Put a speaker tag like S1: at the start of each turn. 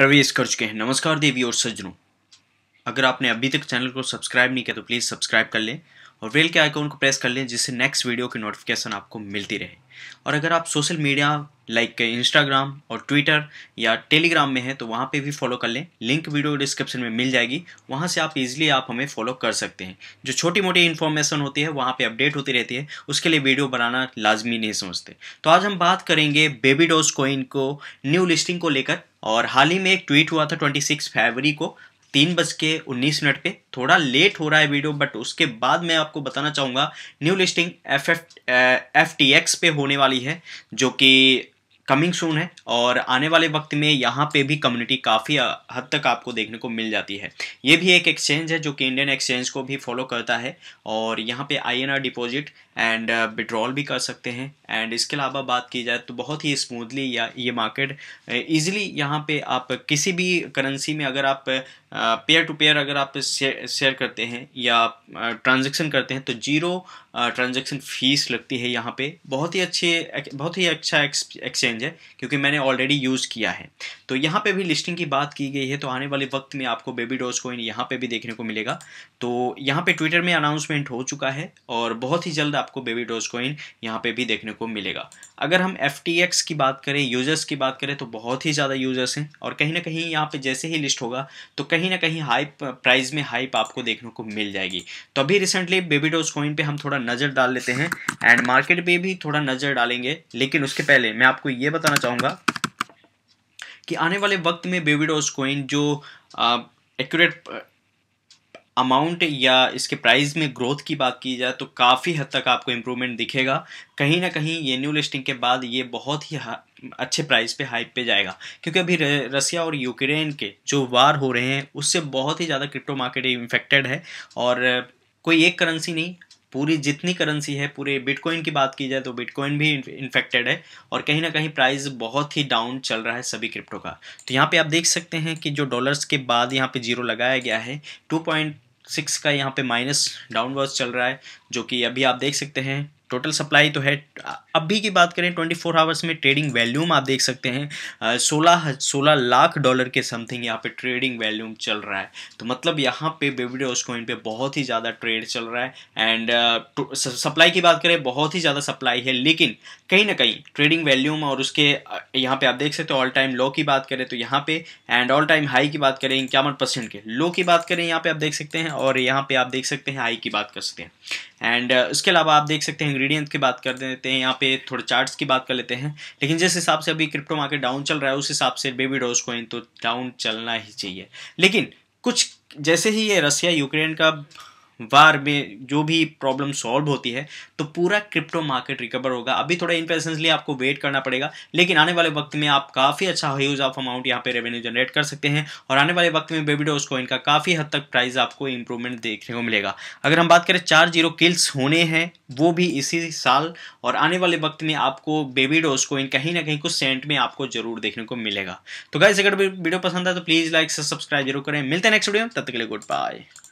S1: प्रवेश कर चुके हैं नमस्कार देवी और सज्जनों अगर आपने अभी तक चैनल को सब्सक्राइब नहीं किया तो प्लीज़ सब्सक्राइब कर लें और वेल के आइकॉन को प्रेस कर लें जिससे नेक्स्ट वीडियो की नोटिफिकेशन आपको मिलती रहे और अगर आप सोशल मीडिया लाइक इंस्टाग्राम और ट्विटर या टेलीग्राम में हैं तो वहाँ पे भी फॉलो कर लें लिंक वीडियो डिस्क्रिप्शन में मिल जाएगी वहाँ से आप इजीली आप हमें फॉलो कर सकते हैं जो छोटी मोटी इन्फॉर्मेशन होती है वहाँ पे अपडेट होती रहती है उसके लिए वीडियो बनाना लाजमी नहीं समझते तो आज हम बात करेंगे बेबी डोज कोइन को न्यू लिस्टिंग को लेकर और हाल ही में एक ट्वीट हुआ था 26 फरवरी को तीन बज के उन्नीस मिनट पे थोड़ा लेट हो रहा है वीडियो बट उसके बाद मैं आपको बताना चाहूँगा new listing F F F T X पे होने वाली है जो कि कमिंग सून है और आने वाले वक्त में यहाँ पे भी कम्युनिटी काफ़ी हद तक आपको देखने को मिल जाती है ये भी एक एक्सचेंज है जो कि इंडियन एक्सचेंज को भी फॉलो करता है और यहाँ पे आईएनआर डिपॉजिट एंड विड्रॉल भी कर सकते हैं एंड इसके अलावा बात की जाए तो बहुत ही स्मूथली या ये मार्केट ईजिली यहाँ पे आप किसी भी करेंसी में अगर आप पेयर टू पेयर अगर आप शेयर करते हैं या ट्रांजेक्शन करते हैं तो जीरो ट्रांजेक्शन फीस लगती है यहाँ पे बहुत ही अच्छे बहुत ही अच्छा एक्सचेंज मैनेजर क्योंकि मैंने ऑलरेडी यूज़ किया है तो यहाँ पे भी लिस्टिंग की बात की गई है तो आने वाले वक्त में आपको बेबी डॉज कॉइन यहाँ पे भी देखने को मिलेगा तो यहाँ पे ट्विटर में अनाउंसमेंट हो चुका है और बहुत ही जल्द आपको बेबी डोज को इन यहाँ पे भी देखने को मिलेगा अगर हम एफ की बात करें यूजर्स की बात करें तो बहुत ही ज़्यादा यूजर्स हैं और कहीं ना कहीं यहाँ पर जैसे ही लिस्ट होगा तो कहीं ना कहीं हाइप प्राइस में हाइप आपको देखने को मिल जाएगी तो अभी रिसेंटली बेबी डोज कॉइन पे हम थोड़ा नज़र डाल लेते हैं एंड मार्केट पे भी थोड़ा नज़र डालेंगे लेकिन उसके पहले मैं आपको ये बताना चाहूँगा कि आने वाले वक्त में बेबीडोज कोइन जो एक्यूरेट अमाउंट या इसके प्राइस में ग्रोथ की बात की जाए तो काफ़ी हद तक आपको इम्प्रूवमेंट दिखेगा कहीं ना कहीं ये न्यू लिस्टिंग के बाद ये बहुत ही अच्छे प्राइस पे हाइप पे जाएगा क्योंकि अभी रसिया और यूक्रेन के जो वार हो रहे हैं उससे बहुत ही ज़्यादा क्रिप्टो मार्केट इन्फेक्टेड है और कोई एक करेंसी नहीं पूरी जितनी करेंसी है पूरे बिटकॉइन की बात की जाए तो बिटकॉइन भी इन्फेक्टेड है और कहीं ना कहीं प्राइस बहुत ही डाउन चल रहा है सभी क्रिप्टो का तो यहाँ पे आप देख सकते हैं कि जो डॉलर्स के बाद यहाँ पे जीरो लगाया गया है टू पॉइंट सिक्स का यहाँ पे माइनस डाउनवर्स चल रहा है जो कि अभी आप देख सकते हैं टोटल सप्लाई तो है अभी की बात करें 24 आवर्स में ट्रेडिंग वैल्यूम आप देख सकते हैं सोलह सोलह लाख डॉलर के समथिंग यहाँ पे ट्रेडिंग वैल्यूम चल रहा है तो मतलब यहाँ पे बेबीडे कॉइन पे बहुत ही ज़्यादा ट्रेड चल रहा है एंड तो सप्लाई की बात करें बहुत ही ज़्यादा सप्लाई है लेकिन कहीं ना कहीं ट्रेडिंग वैल्यूम और उसके यहाँ पर आप देख सकते हो ऑल टाइम लो की बात करें तो यहाँ पर एंड ऑल टाइम हाई की बात करें इक्यावन परसेंट के लो की बात करें यहाँ पर आप देख सकते हैं और यहाँ पर आप देख सकते हैं हाई की बात कर सकते हैं एंड uh, उसके अलावा आप देख सकते हैं इंग्रेडिएंट की बात कर देते हैं यहाँ पे थोड़े चार्ट्स की बात कर लेते हैं लेकिन जिस हिसाब से अभी क्रिप्टो मार्केट डाउन चल रहा है उस हिसाब से बेबी डोज कॉइन तो डाउन चलना ही चाहिए लेकिन कुछ जैसे ही ये रसिया यूक्रेन का बार में जो भी प्रॉब्लम सॉल्व होती है तो पूरा क्रिप्टो मार्केट रिकवर होगा अभी थोड़ा इम्पेशेंसली आपको वेट करना पड़ेगा लेकिन आने वाले वक्त में आप काफ़ी अच्छा ह्यूज ऑफ अमाउंट यहाँ पे रेवेन्यू जनरेट कर सकते हैं और आने वाले वक्त में बेबी डोज कॉइन का काफ़ी हद तक प्राइस आपको इंप्रूवमेंट देखने को मिलेगा अगर हम बात करें चार जीरो किल्स होने हैं वो भी इसी साल और आने वाले वक्त में आपको बेबी डोज कॉइन कहीं ना कहीं कुछ सेंट में आपको जरूर देखने को मिलेगा तो गाइज अगर वीडियो पसंद है तो प्लीज़ लाइक सब्सक्राइब जरूर करें मिलते हैं नेक्स्ट वीडियो तब तक के लिए गुड बाय